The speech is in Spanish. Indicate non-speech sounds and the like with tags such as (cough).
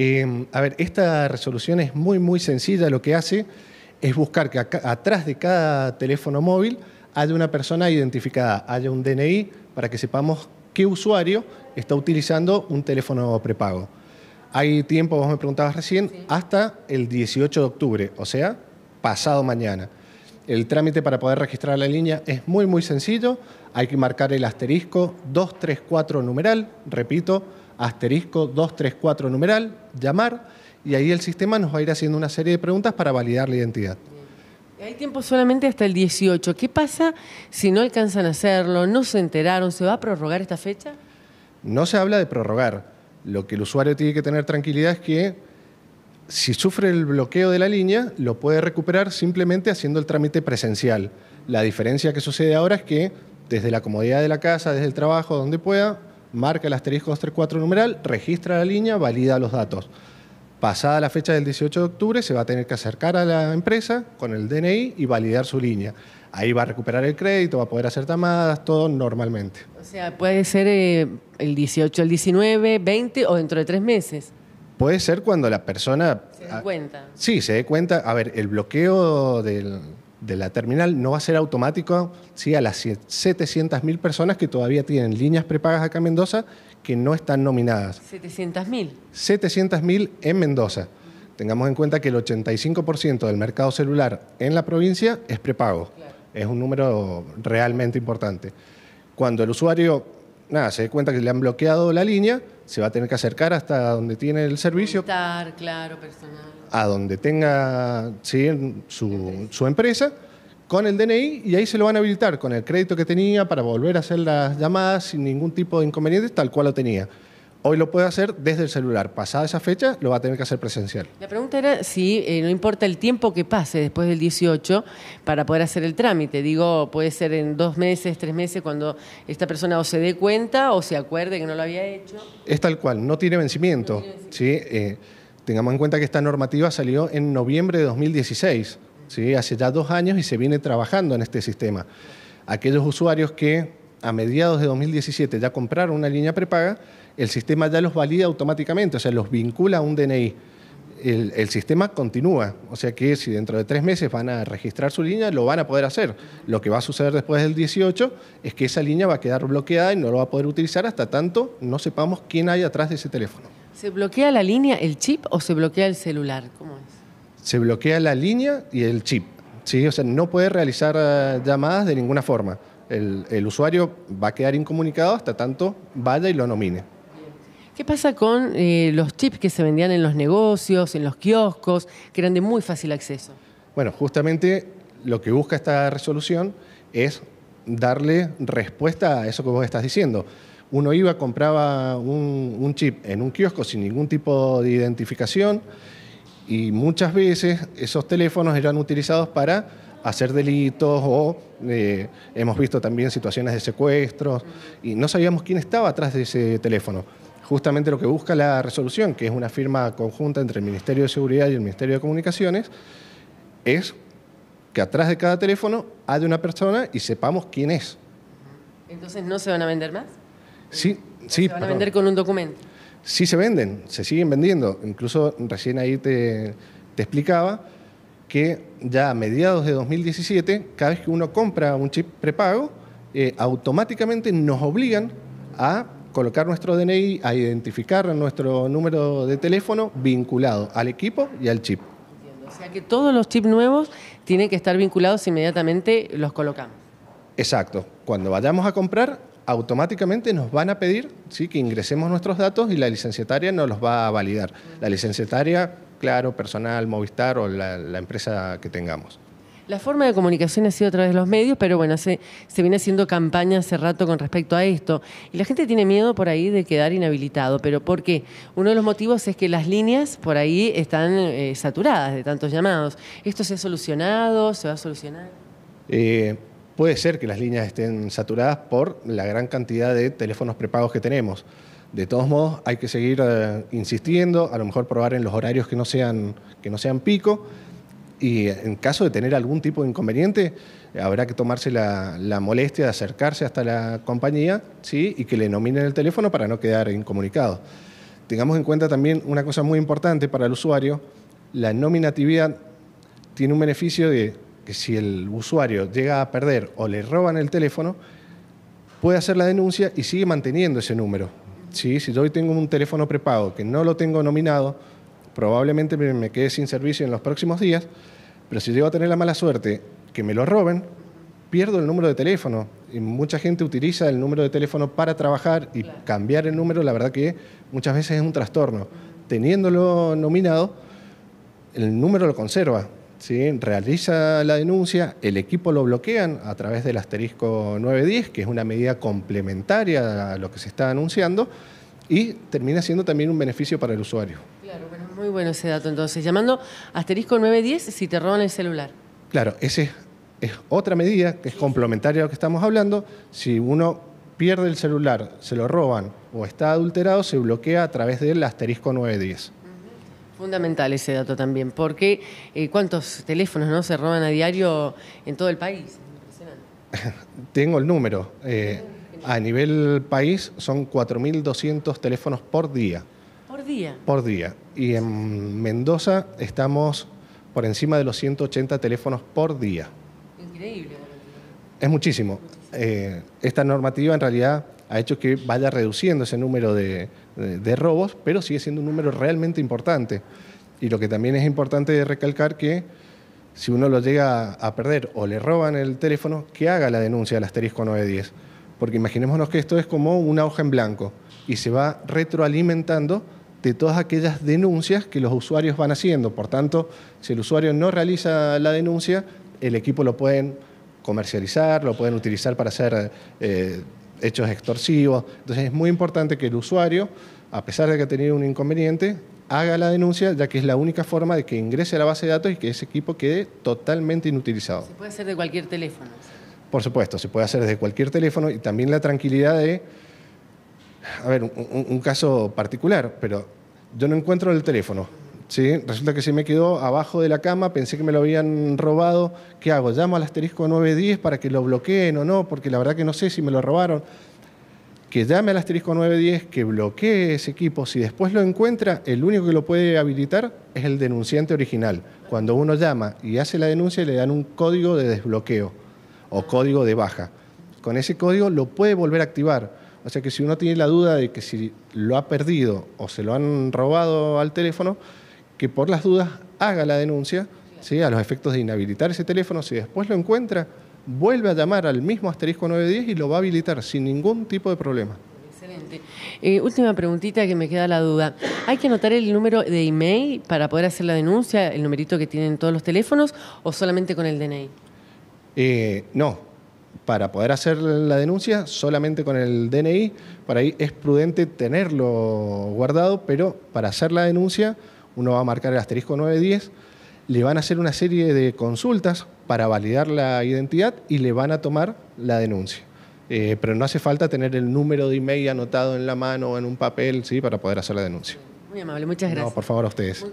Em, a ver, esta resolución es muy, muy sencilla. Lo que hace es buscar que atrás de cada teléfono móvil haya una persona identificada, haya un DNI para que sepamos qué usuario está utilizando un teléfono prepago. Hay tiempo, vos me preguntabas recién, hasta el 18 de octubre, o sea, pasado mañana. El trámite para poder registrar la línea es muy, muy sencillo. Hay que marcar el asterisco 234 numeral, repito, asterisco 234 numeral, llamar, y ahí el sistema nos va a ir haciendo una serie de preguntas para validar la identidad. Hay tiempo solamente hasta el 18. ¿Qué pasa si no alcanzan a hacerlo, no se enteraron? ¿Se va a prorrogar esta fecha? No se habla de prorrogar. Lo que el usuario tiene que tener tranquilidad es que si sufre el bloqueo de la línea, lo puede recuperar simplemente haciendo el trámite presencial. La diferencia que sucede ahora es que desde la comodidad de la casa, desde el trabajo, donde pueda, marca el asterisco 234 numeral, registra la línea, valida los datos. Pasada la fecha del 18 de octubre, se va a tener que acercar a la empresa con el DNI y validar su línea. Ahí va a recuperar el crédito, va a poder hacer tamadas, todo normalmente. O sea, puede ser eh, el 18, el 19, 20 o dentro de tres meses. Puede ser cuando la persona... Se dé cuenta. Sí, se dé cuenta. A ver, el bloqueo del, de la terminal no va a ser automático si a las 700.000 personas que todavía tienen líneas prepagas acá en Mendoza que no están nominadas. 700.000. 700.000 en Mendoza. Tengamos en cuenta que el 85% del mercado celular en la provincia es prepago. Es un número realmente importante. Cuando el usuario nada, se dé cuenta que le han bloqueado la línea, se va a tener que acercar hasta donde tiene el servicio. claro, A donde tenga ¿sí? su, empresa. su empresa con el DNI y ahí se lo van a habilitar con el crédito que tenía para volver a hacer las llamadas sin ningún tipo de inconveniente, tal cual lo tenía. Hoy lo puede hacer desde el celular. Pasada esa fecha, lo va a tener que hacer presencial. La pregunta era si eh, no importa el tiempo que pase después del 18 para poder hacer el trámite. Digo, puede ser en dos meses, tres meses, cuando esta persona o se dé cuenta o se acuerde que no lo había hecho. Es tal cual, no tiene vencimiento. Eh, tengamos en cuenta que esta normativa salió en noviembre de 2016, ¿sí? hace ya dos años y se viene trabajando en este sistema. Aquellos usuarios que a mediados de 2017 ya compraron una línea prepaga, el sistema ya los valida automáticamente, o sea, los vincula a un DNI. El, sistema continúa, o sea que si dentro de tres meses van a registrar su línea, lo van a poder hacer. Lo que va a suceder después del 18 es que esa línea va a quedar bloqueada y no lo va a poder utilizar hasta tanto no sepamos quién hay atrás de ese teléfono. ¿Se bloquea la línea, el chip o se bloquea el celular? ¿Cómo es? Se bloquea la línea y el chip. ¿sí? O sea, no puede realizar eh, llamadas de ninguna forma el, usuario va a quedar incomunicado hasta tanto vaya y lo nomine. ¿Qué pasa con eh, los chips que se vendían en los negocios, en los kioscos, que eran de muy fácil acceso? Bueno, justamente lo que busca esta resolución es darle respuesta a eso que vos estás diciendo. Uno iba, compraba un chip en un kiosco sin ningún tipo de identificación y muchas veces esos teléfonos eran utilizados para hacer delitos o eh, hemos visto también situaciones de secuestros y no sabíamos quién estaba atrás de ese teléfono. Justamente lo que busca la resolución, que es una firma conjunta entre el Ministerio de Seguridad y el Ministerio de Comunicaciones, es que atrás de cada teléfono haya una persona y sepamos quién es. Entonces no se van a vender más. Sí, sí. Se van a vender con un documento. Sí se venden, se siguen vendiendo. Incluso recién ahí te explicaba que ya a mediados de 2017, cada vez que uno compra un chip prepago, eh, automáticamente nos obligan a colocar nuestro DNI, a identificar nuestro número de teléfono vinculado al equipo y al chip. O sea que todos los chips nuevos tienen que estar vinculados inmediatamente, los colocamos. Exacto. Cuando vayamos a comprar, automáticamente nos van a pedir ¿sí? que ingresemos nuestros datos y la licenciataria nos los va a validar. La licenciataria, claro, personal, Movistar o la, empresa que tengamos. La forma de comunicación ha sido a través de los medios, pero bueno, se, se, viene haciendo campaña hace rato con respecto a esto. Y la gente tiene miedo por ahí de quedar inhabilitado, pero ¿por qué? Uno de los motivos es que las líneas por ahí están eh, saturadas de tantos llamados. ¿Esto se ha solucionado? ¿Se va a solucionar? Eh, puede ser que las líneas estén saturadas por la gran cantidad de teléfonos prepagos que tenemos. De todos modos, hay que seguir eh, insistiendo, a lo mejor probar en los horarios que no sean, que no sean pico. Y en caso de tener algún tipo de inconveniente, eh, habrá que tomarse la, molestia de acercarse hasta la compañía ¿sí? y que le nominen el teléfono para no quedar incomunicado. Tengamos en cuenta también una cosa muy importante para el usuario, la nominatividad tiene un beneficio de que si el usuario llega a perder o le roban el teléfono, puede hacer la denuncia y sigue manteniendo ese número. ¿Sí? Si yo hoy tengo un teléfono prepago que no lo tengo nominado, probablemente me quede sin servicio en los próximos días, pero si llego a tener la mala suerte que me lo roben, pierdo el número de teléfono. Y mucha gente utiliza el número de teléfono para trabajar y cambiar el número, la verdad que muchas veces es un trastorno. Teniéndolo nominado, el número lo conserva, ¿sí? realiza la denuncia, el equipo lo bloquean a través del asterisco 910, que es una medida complementaria a lo que se está anunciando, y termina siendo también un beneficio para el usuario. Claro, muy bueno ese dato entonces. Llamando asterisco 910 si te roban el celular. Claro, esa es otra medida que es complementaria a lo que estamos hablando. Si uno pierde el celular, se lo roban o está adulterado, se bloquea a través del asterisco 910. Fundamental ese dato también, porque eh, cuántos teléfonos no se roban a diario en todo el país. (laughs) Tengo el número. Eh, a nivel país son 4.200 teléfonos por día. Por día. Por día. Y en Mendoza estamos por encima de los 180 teléfonos por día. Increíble. Es muchísimo. Eh, esta normativa en realidad ha hecho que vaya reduciendo ese número de, robos, pero sigue siendo un número realmente importante. Y lo que también es importante recalcar que si uno lo llega a perder o le roban el teléfono, que haga la denuncia al asterisco 910. Porque imaginémonos que esto es como una hoja en blanco y se va retroalimentando de todas aquellas denuncias que los usuarios van haciendo. Por tanto, si el usuario no realiza la denuncia, el equipo lo pueden comercializar, lo pueden utilizar para hacer eh, hechos extorsivos. Entonces es muy importante que el usuario, a pesar de que ha tenido un inconveniente, haga la denuncia, ya que es la única forma de que ingrese a la base de datos y que ese equipo quede totalmente inutilizado. Se puede hacer de cualquier teléfono. Por supuesto, se puede hacer desde cualquier teléfono y también la tranquilidad de, a ver, un, un caso particular, pero yo no encuentro el teléfono ¿sí? Resulta que se me quedó abajo de la cama, pensé que me lo habían robado. ¿Qué hago? ¿Llamo al asterisco 910 para que lo bloqueen o no? Porque la verdad que no sé si me lo robaron. Que llame al asterisco 910, que bloquee ese equipo. Si después lo encuentra, el único que lo puede habilitar es el denunciante original. Cuando uno llama y hace la denuncia, le dan un código de desbloqueo o código de baja. Con ese código lo puede volver a activar. O sea que si uno tiene la duda de que si lo ha perdido o se lo han robado al teléfono, que por las dudas haga la denuncia ¿sí? a los efectos de inhabilitar ese teléfono. Si después lo encuentra, vuelve a llamar al mismo asterisco 910 y lo va a habilitar sin ningún tipo de problema. Excelente. Eh, última preguntita que me queda la duda. ¿Hay que anotar el número de email para poder hacer la denuncia, el numerito que tienen todos los teléfonos o solamente con el DNI? Eh, no, para poder hacer la denuncia solamente con el DNI. para ahí es prudente tenerlo guardado, pero para hacer la denuncia uno va a marcar el asterisco 910, le van a hacer una serie de consultas para validar la identidad y le van a tomar la denuncia. Eh, pero no hace falta tener el número de email anotado en la mano o en un papel ¿sí? para poder hacer la denuncia. Muy amable, muchas gracias. No, por favor, a ustedes.